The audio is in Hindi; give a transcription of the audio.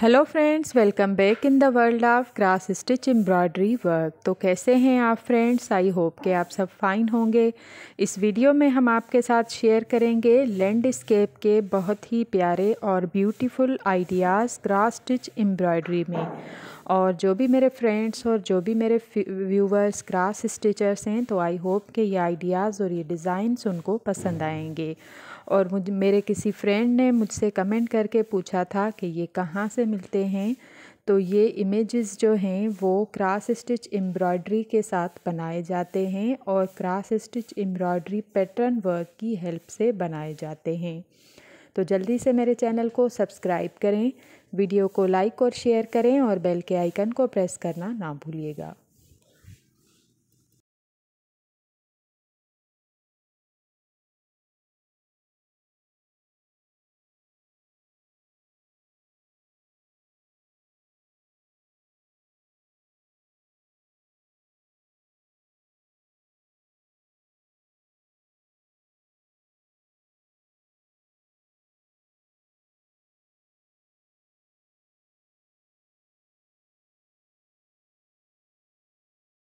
hello friends welcome back in the world of grass stitch embroidery work तो कैसे हैं आप फ्रेंड्स आई होप के आप सब फाइन होंगे इस वीडियो में हम आपके साथ शेयर करेंगे लैंडस्केप के बहुत ही प्यारे और beautiful ideas grass stitch embroidery में और जो भी मेरे फ्रेंड्स और जो भी मेरे व्यूवर्स क्रास स्टिचर्स हैं तो आई होप कि ये आइडियाज़ और ये डिज़ाइंस उनको पसंद आएंगे और मुझ मेरे किसी फ्रेंड ने मुझसे कमेंट करके पूछा था कि ये कहाँ से मिलते हैं तो ये इमेजेस जो हैं वो क्रास स्टिच एम्ब्रॉयडरी के साथ बनाए जाते हैं और cross stitch embroidery pattern work की हेल्प से बनाए जाते हैं तो जल्दी से मेरे चैनल को सब्सक्राइब करें वीडियो को लाइक और शेयर करें और बेल के आइकन को प्रेस करना ना भूलिएगा